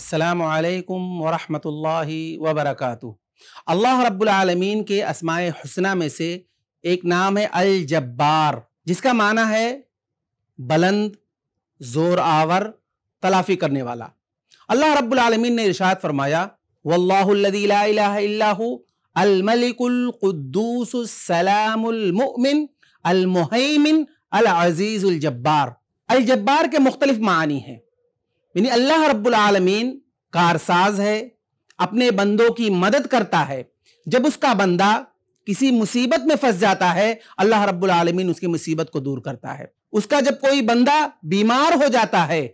السلام علیکم ورحمۃ اللہ وبرکاتہ اللہ رب العالمین کے اسماء حسنہ میں سے ایک نام ہے الجبار جس کا معنی ہے بلند زور آور تلافی کرنے والا اللہ رب العالمین نے ارشاد فرمایا واللہ لا الہ الا ہو الملک القدوس السلام المؤمن المحیمن العزیز الجبار الجبار کے مختلف معنی ہیں یعنی اللہ رب العالمین کارساز ہے اپنے بندوں کی مدد کرتا ہے جب اس کا بندہ کسی مصیبت میں پھنس جاتا ہے اللہ رب العالمین اس کی مصیبت کو دور کرتا ہے اس کا جب کوئی بندہ بیمار ہو جاتا ہے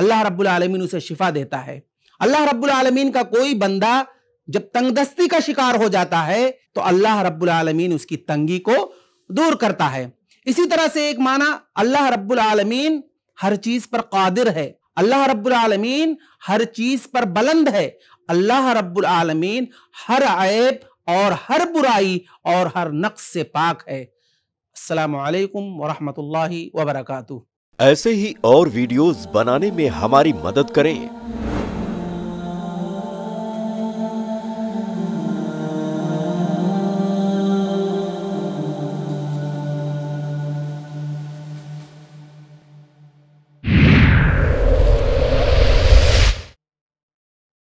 اللہ رب العالمین اسے شفا دیتا ہے اللہ رب العالمین کا کوئی بندہ جب تنگ دستی کا شکار ہو جاتا ہے تو اللہ رب العالمین اس کی تنگی کو دور کرتا ہے اسی طرح سے ایک معنی اللہ رب العالمین ہر چیز پر قادر ہے اللہ رب العالمین ہر چیز پر بلند ہے اللہ رب العالمین ہر عیب اور ہر برائی اور ہر نقص سے پاک ہے السلام علیکم ورحمۃ اللہ وبرکاتہ ایسے ہی اور ویڈیوز بنانے میں ہماری مدد کریں